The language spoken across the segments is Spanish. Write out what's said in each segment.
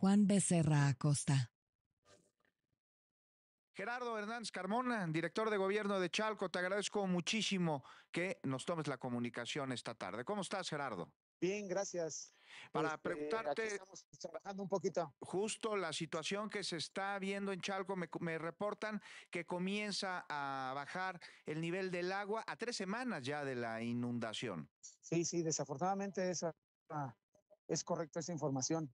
Juan Becerra Acosta. Gerardo Hernández Carmona, director de gobierno de Chalco, te agradezco muchísimo que nos tomes la comunicación esta tarde. ¿Cómo estás, Gerardo? Bien, gracias. Para este, preguntarte, estamos trabajando un poquito. Justo la situación que se está viendo en Chalco, me, reportan que comienza a bajar el nivel del agua a tres semanas ya de la inundación. Sí, sí, desafortunadamente esa, ah, es correcta esa información.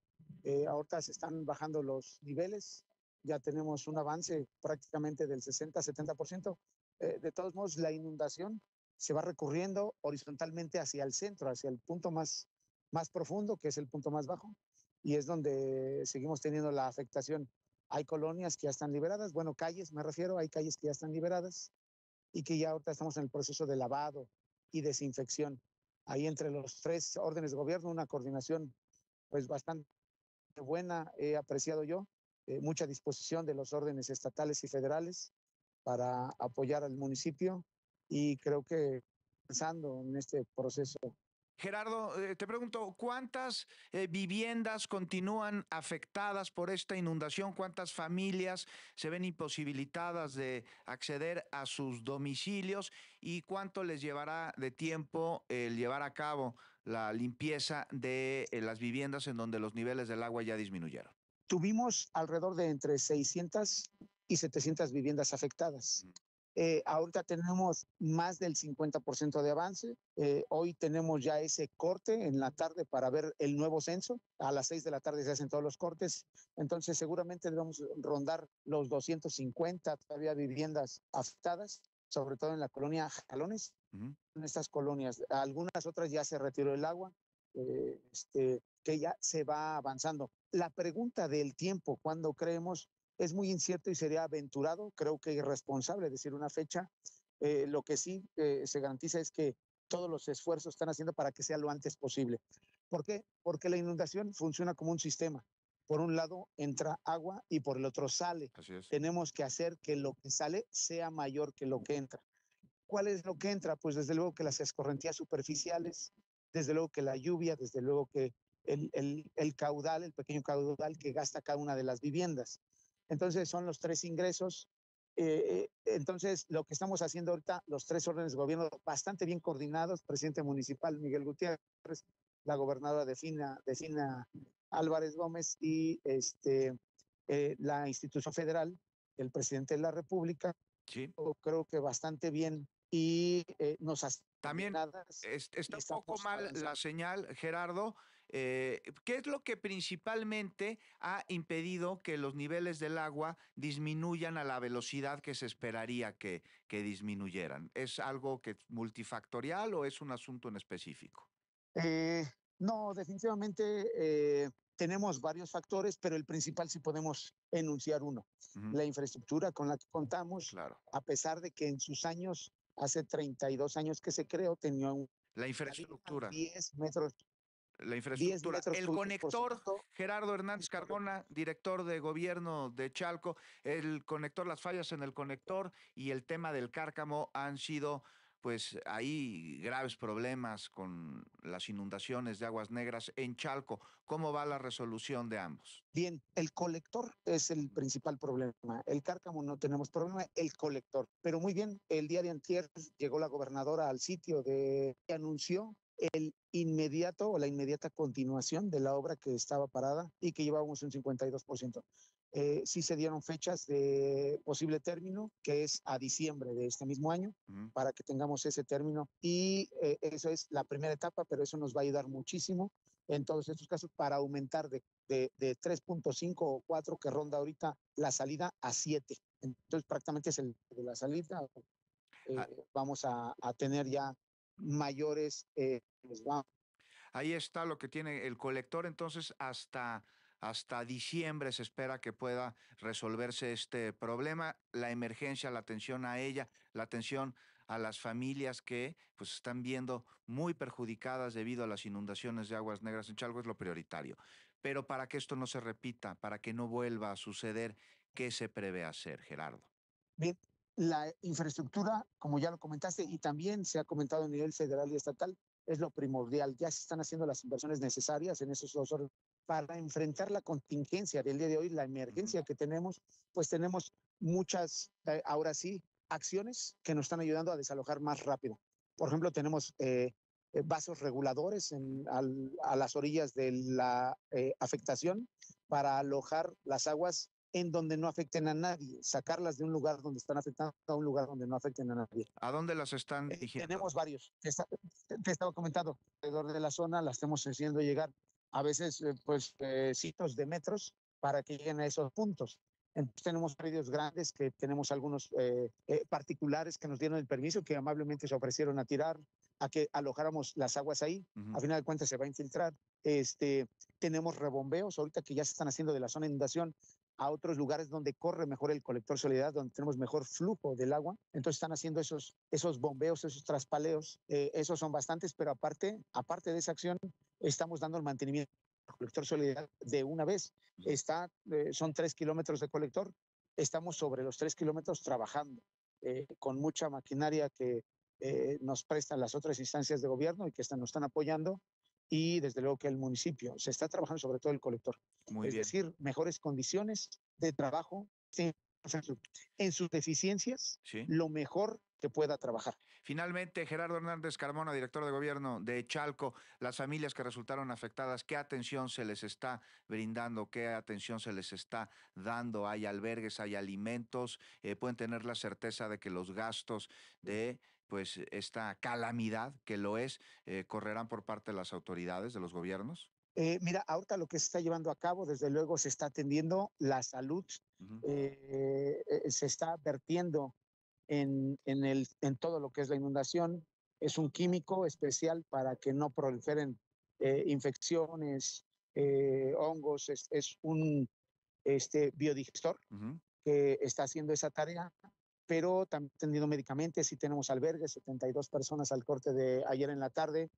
Eh, ahorita se están bajando los niveles, ya tenemos un avance prácticamente del 60-70%. Eh, de todos modos, la inundación se va recurriendo horizontalmente hacia el centro, hacia el punto más, más profundo, que es el punto más bajo, y es donde seguimos teniendo la afectación. Hay colonias que ya están liberadas, bueno, calles me refiero, hay calles que ya están liberadas y que ya ahorita estamos en el proceso de lavado y desinfección. Ahí entre los tres órdenes de gobierno, una coordinación pues bastante buena he apreciado yo, eh, mucha disposición de los órdenes estatales y federales para apoyar al municipio y creo que pensando en este proceso. Gerardo, eh, te pregunto, ¿cuántas eh, viviendas continúan afectadas por esta inundación? ¿Cuántas familias se ven imposibilitadas de acceder a sus domicilios? ¿Y cuánto les llevará de tiempo el llevar a cabo la limpieza de eh, las viviendas en donde los niveles del agua ya disminuyeron? Tuvimos alrededor de entre 600 y 700 viviendas afectadas. Eh, ahorita tenemos más del 50% de avance. Eh, hoy tenemos ya ese corte en la tarde para ver el nuevo censo. A las 6 de la tarde se hacen todos los cortes. Entonces seguramente debemos rondar los 250 todavía viviendas afectadas sobre todo en la colonia Jalones, en estas colonias. Algunas otras ya se retiró el agua, eh, este, que ya se va avanzando. La pregunta del tiempo, cuando creemos, es muy incierto y sería aventurado, creo que irresponsable decir una fecha. Eh, lo que sí eh, se garantiza es que todos los esfuerzos están haciendo para que sea lo antes posible. ¿Por qué? Porque la inundación funciona como un sistema por un lado entra agua y por el otro sale. Tenemos que hacer que lo que sale sea mayor que lo que entra. ¿Cuál es lo que entra? Pues desde luego que las escorrentías superficiales, desde luego que la lluvia, desde luego que el, caudal, el pequeño caudal que gasta cada una de las viviendas. Entonces son los tres ingresos. Eh, eh, entonces lo que estamos haciendo ahorita, los tres órdenes de gobierno bastante bien coordinados, presidente municipal Miguel Gutiérrez, la gobernadora de de Fina Álvarez Gómez y este, eh, la institución federal, el presidente de la República. Sí. Creo que bastante bien y eh, nos también está un poco mal la señal, Gerardo. Eh, ¿Qué es lo que principalmente ha impedido que los niveles del agua disminuyan a la velocidad que se esperaría que, que disminuyeran? ¿Es algo que multifactorial o es un asunto en específico? Eh, no, definitivamente eh, tenemos varios factores, pero el principal sí podemos enunciar uno. La infraestructura con la que contamos, claro. a pesar de que en sus años, hace 32 años que se creó, tenía un... La infraestructura. 10 metros. La infraestructura. el conector, Gerardo Hernández Carbona, director de gobierno de Chalco, el conector, las fallas en el conector y el tema del cárcamo han sido pues hay graves problemas con las inundaciones de aguas negras en Chalco. ¿Cómo va la resolución de ambos? Bien, el colector es el principal problema. El cárcamo no tenemos problema, el colector. Pero muy bien, el día de antier llegó la gobernadora al sitio de que anunció el inmediato o la inmediata continuación de la obra que estaba parada y que llevábamos un 52% eh, sí se dieron fechas de posible término, que es a diciembre de este mismo año, para que tengamos ese término. Y eh, esa es la primera etapa, pero eso nos va a ayudar muchísimo en todos estos casos para aumentar de, de, 3.5 o 4 que ronda ahorita la salida a 7. Entonces prácticamente es el de la salida. Ah. Eh, vamos a, tener ya mayores... Eh, pues, Ahí está lo que tiene el colector, entonces hasta hasta diciembre se espera que pueda resolverse este problema, la emergencia, la atención a ella, la atención a las familias que pues están viendo muy perjudicadas debido a las inundaciones de aguas negras en Chalco es lo prioritario. Pero para que esto no se repita, para que no vuelva a suceder, ¿qué se prevé hacer, Gerardo? Bien, la infraestructura, como ya lo comentaste y también se ha comentado a nivel federal y estatal, es lo primordial. Ya se están haciendo las inversiones necesarias en esos dos para enfrentar la contingencia del día de hoy, la emergencia que tenemos, pues tenemos muchas, eh, ahora sí, acciones que nos están ayudando a desalojar más rápido. Por ejemplo, tenemos eh, eh, vasos reguladores a las orillas de la afectación para alojar las aguas en donde no afecten a nadie, sacarlas de un lugar donde están afectando a un lugar donde no afecten a nadie. ¿A dónde las están tenemos varios. te, estaba comentando, alrededor de la zona las estamos haciendo llegar a veces eh, pues eh, de metros para que lleguen a esos puntos. Entonces tenemos predios grandes que tenemos algunos eh, particulares que nos dieron el permiso, que amablemente se ofrecieron a tirar, a que alojáramos las aguas ahí. al A final de cuentas se va a infiltrar. Este, tenemos rebombeos ahorita que ya se están haciendo de la zona de inundación a otros lugares donde corre mejor el colector soledad, donde tenemos mejor flujo del agua. Entonces están haciendo esos, esos bombeos, esos traspaleos. esos son bastantes, pero aparte, aparte de esa acción, estamos dando el mantenimiento al colector solidario de una vez. Está, eh, son tres kilómetros de colector, estamos sobre los tres kilómetros trabajando eh, con mucha maquinaria que eh, nos prestan las otras instancias de gobierno y que están, nos están apoyando y desde luego que el municipio. Se está trabajando sobre todo el colector. Muy es decir, mejores condiciones de trabajo, en sus deficiencias, lo mejor que pueda trabajar. Finalmente, Gerardo Hernández Carmona, director de gobierno de Chalco, las familias que resultaron afectadas, ¿qué atención se les está brindando? ¿Qué atención se les está dando? ¿Hay albergues? ¿Hay alimentos? Eh, ¿Pueden tener la certeza de que los gastos de pues esta calamidad que lo es, eh, correrán por parte de las autoridades, de los gobiernos? Eh, mira, ahorita lo que se está llevando a cabo, desde luego, se está atendiendo la salud, eh, eh, se está vertiendo en, en, todo lo que es la inundación. Es un químico especial para que no proliferen infecciones, hongos. Es, un este, biodigestor que está haciendo esa tarea, pero también atendiendo medicamentos y tenemos albergues, 72 personas al corte de ayer en la tarde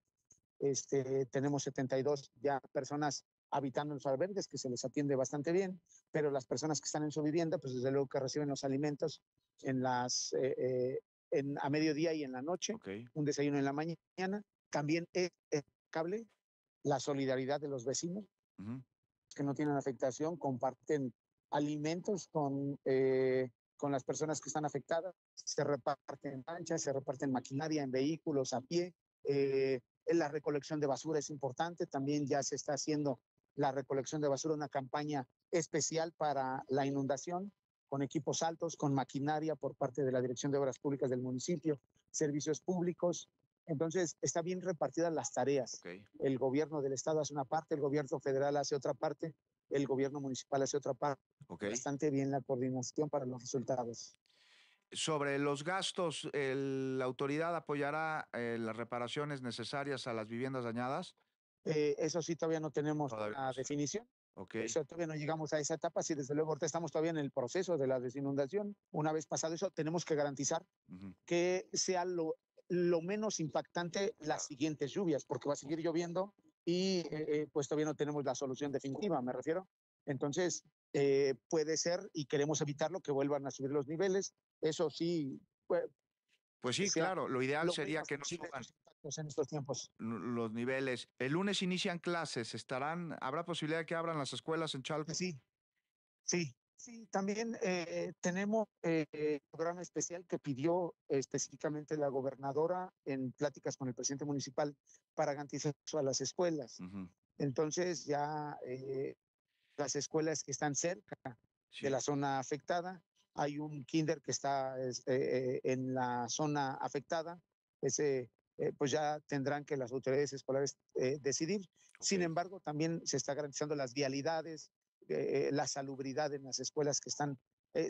este, tenemos 72 ya personas habitando en los albergues, que se les atiende bastante bien, pero las personas que están en su vivienda, pues desde luego que reciben los alimentos en las, eh, eh, a mediodía y en la noche, un desayuno en la mañana. También es cable la solidaridad de los vecinos, que no tienen afectación, comparten alimentos con, eh, con las personas que están afectadas, se reparten lanchas, se reparten maquinaria en vehículos, a pie, la recolección de basura es importante, también ya se está haciendo la recolección de basura, una campaña especial para la inundación, con equipos altos, con maquinaria por parte de la Dirección de Obras Públicas del municipio, servicios públicos. Entonces, está bien repartidas las tareas. El gobierno del estado hace una parte, el gobierno federal hace otra parte, el gobierno municipal hace otra parte. Bastante bien la coordinación para los resultados. Sobre los gastos, la autoridad apoyará eh, las reparaciones necesarias a las viviendas dañadas. Eh, eso sí, todavía no tenemos la definición. Okay. Eso todavía no llegamos a esa etapa, si desde luego estamos todavía en el proceso de la desinundación. Una vez pasado eso, tenemos que garantizar que sea lo, lo menos impactante las siguientes lluvias, porque va a seguir lloviendo y eh, pues todavía no tenemos la solución definitiva, me refiero. Entonces, eh, puede ser y queremos evitarlo que vuelvan a subir los niveles. Eso sí. Pues, pues sí, claro, lo ideal sería que no suban en estos tiempos. Los niveles. El lunes inician clases, estarán, ¿habrá posibilidad de que abran las escuelas en Chalco? Sí, sí, sí. También eh, tenemos un eh, programa especial que pidió específicamente la gobernadora en pláticas con el presidente municipal para garantizar eso a las escuelas. Entonces ya las escuelas que están cerca de la zona afectada. Hay un kinder que está eh, eh, en la zona afectada. Ese, eh, pues ya tendrán que las autoridades escolares decidir. Sin embargo, también se está garantizando las vialidades, la salubridad en las escuelas que están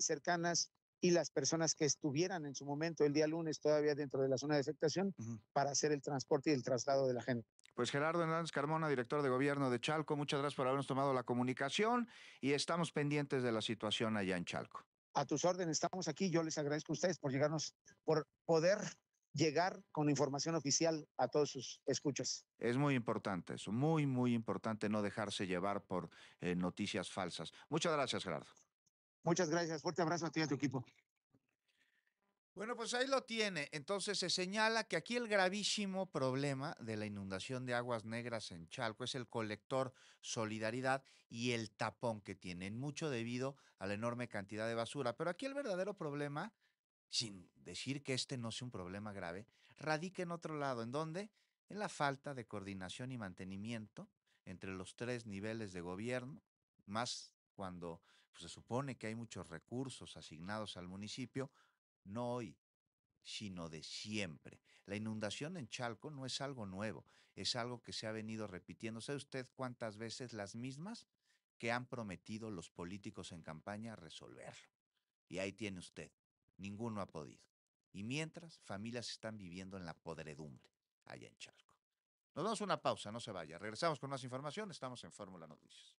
cercanas y las personas que estuvieran en su momento el día lunes todavía dentro de la zona de afectación para hacer el transporte y el traslado de la gente. Pues Gerardo Hernández Carmona, director de gobierno de Chalco, muchas gracias por habernos tomado la comunicación y estamos pendientes de la situación allá en Chalco. A tus órdenes, estamos aquí. Yo les agradezco a ustedes por llegarnos, por poder llegar con información oficial a todos sus escuchas. Es muy importante eso, muy, muy importante no dejarse llevar por eh, noticias falsas. Muchas gracias, Gerardo. Muchas gracias. Fuerte abrazo a ti y a tu equipo. Bueno, pues ahí lo tiene. Entonces se señala que aquí el gravísimo problema de la inundación de aguas negras en Chalco es el colector Solidaridad y el tapón que tienen, mucho debido a la enorme cantidad de basura. Pero aquí el verdadero problema, sin decir que este no sea un problema grave, radica en otro lado, en donde en la falta de coordinación y mantenimiento entre los tres niveles de gobierno, más cuando pues, se supone que hay muchos recursos asignados al municipio no hoy, sino de siempre. La inundación en Chalco no es algo nuevo, es algo que se ha venido repitiendo. ¿Sabe usted cuántas veces las mismas que han prometido los políticos en campaña resolverlo? Y ahí tiene usted, ninguno ha podido. Y mientras, familias están viviendo en la podredumbre allá en Chalco. Nos damos una pausa, no se vaya. Regresamos con más información, estamos en Fórmula Noticias.